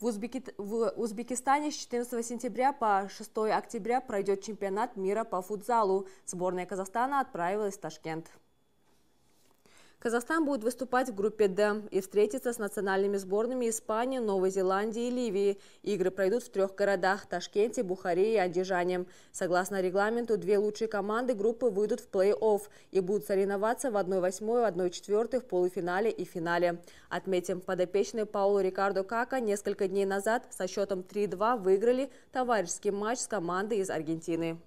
В, Узбеки... в Узбекистане с 14 сентября по 6 октября пройдет чемпионат мира по футзалу. Сборная Казахстана отправилась в Ташкент. Казахстан будет выступать в группе «Д» и встретится с национальными сборными Испании, Новой Зеландии и Ливии. Игры пройдут в трех городах – Ташкенте, Бухаре и Андижане. Согласно регламенту, две лучшие команды группы выйдут в плей-офф и будут соревноваться в 1-8, 1-4 в полуфинале и финале. Отметим, подопечные Пауло Рикардо Кака несколько дней назад со счетом 3-2 выиграли товарищеский матч с командой из Аргентины.